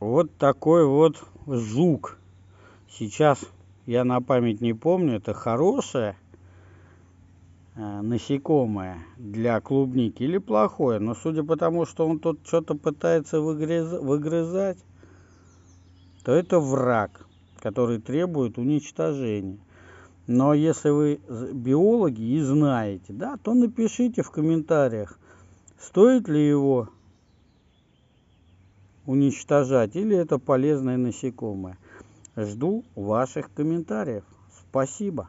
Вот такой вот жук. Сейчас я на память не помню, это хорошее э, насекомое для клубники или плохое. Но судя по тому, что он тут что-то пытается выгрыз... выгрызать, то это враг, который требует уничтожения. Но если вы биологи и знаете, да, то напишите в комментариях, стоит ли его уничтожать или это полезное насекомое. Жду ваших комментариев. Спасибо.